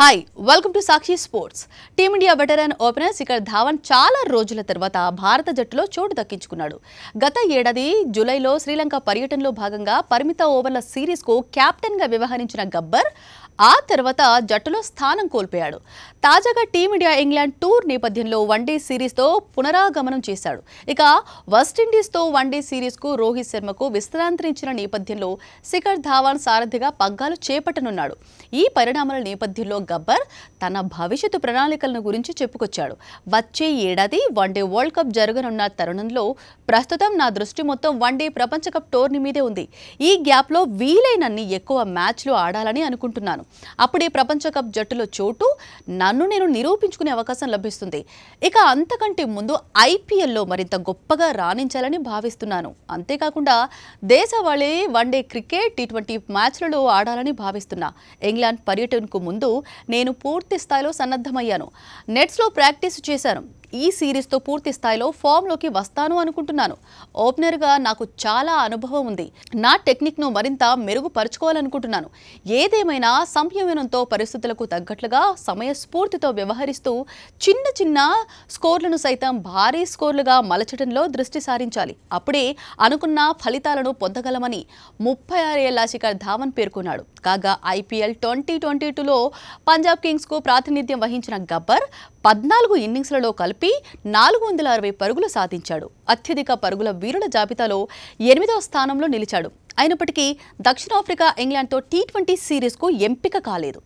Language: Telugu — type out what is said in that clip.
hi welcome to Sakshi sports Team India veteran opener Shikhar Dhawan చాలా రోజుల తర్వాత భారత జట్టులో చోటు దక్కించుకున్నాడు గత ఏడాది జూలైలో శ్రీలంక పర్యటనలో భాగంగా పరిమిత ఓవర్ల సిరీస్కు గా వ్యవహరించిన గబ్బర్ ఆ తర్వాత జట్టులో స్థానం కోల్పోయాడు తాజాగా టీమిండియా ఇంగ్లాండ్ టూర్ నేపథ్యంలో వన్డే సిరీస్తో పునరాగమనం చేశాడు ఇక వెస్టిండీస్తో వన్డే సిరీస్కు రోహిత్ శర్మకు విశ్రాంతినిచ్చిన నేపథ్యంలో శిఖర్ ధావన్ సారథిగా పగ్గాలు చేపట్టనున్నాడు ఈ పరిణామాల నేపథ్యంలో గబ్బర్ తన భవిష్యత్తు ప్రణాళికలను గురించి చెప్పుకొచ్చాడు వచ్చే ఏడాది వన్డే వరల్డ్ కప్ జరగనున్న తరుణంలో ప్రస్తుతం నా దృష్టి మొత్తం వన్డే ప్రపంచ కప్ టోర్నీ మీదే ఉంది ఈ గ్యాప్లో వీలైనన్ని ఎక్కువ మ్యాచ్లు ఆడాలని అనుకుంటున్నాను అప్పుడే ప్రపంచ కప్ జట్టులో చోటు నన్ను నేను నిరూపించుకునే అవకాశం లభిస్తుంది ఇక అంతకంటే ముందు ఐపీఎల్లో మరింత గొప్పగా రాణించాలని భావిస్తున్నాను అంతేకాకుండా దేశవాళీ వన్డే క్రికెట్ టీ ట్వంటీ మ్యాచ్లలో ఆడాలని భావిస్తున్నా ఇంగ్లాండ్ పర్యటనకు ముందు నేను పూర్తి స్థాయిలో సన్నద్ధమయ్యాను నెట్స్లో ప్రాక్టీస్ చేశాను ఈ సిరీస్తో పూర్తి స్థాయిలో ఫామ్లోకి వస్తాను అనుకుంటున్నాను ఓపెనర్గా నాకు చాలా అనుభవం ఉంది నా టెక్నిక్ను మరింత మెరుగుపరుచుకోవాలనుకుంటున్నాను ఏదేమైనా సంయమనంతో పరిస్థితులకు తగ్గట్లుగా సమయస్ఫూర్తితో వ్యవహరిస్తూ చిన్న చిన్న స్కోర్లను సైతం భారీ స్కోర్లుగా మలచడంలో దృష్టి సారించాలి అప్పుడే అనుకున్న ఫలితాలను పొందగలమని ముప్పై ఆరేళ్ల శిఖర్ ధావన్ పేర్కొన్నాడు కాగా ఐపీఎల్ ట్వంటీ ట్వంటీ టూలో పంజాబ్ కింగ్స్కు ప్రాతినిధ్యం వహించిన గబ్బర్ పద్నాలుగు ఇన్నింగ్స్లలో కలిపి కలిపి నాలుగు వందల అరవై పరుగులు సాధించాడు అత్యధిక పరుగుల వీరుల జాబితాలో ఎనిమిదవ స్థానంలో నిలిచాడు అయినప్పటికీ దక్షిణాఫ్రికా ఇంగ్లాండ్తో టీ ట్వంటీ సిరీస్కు ఎంపిక కాలేదు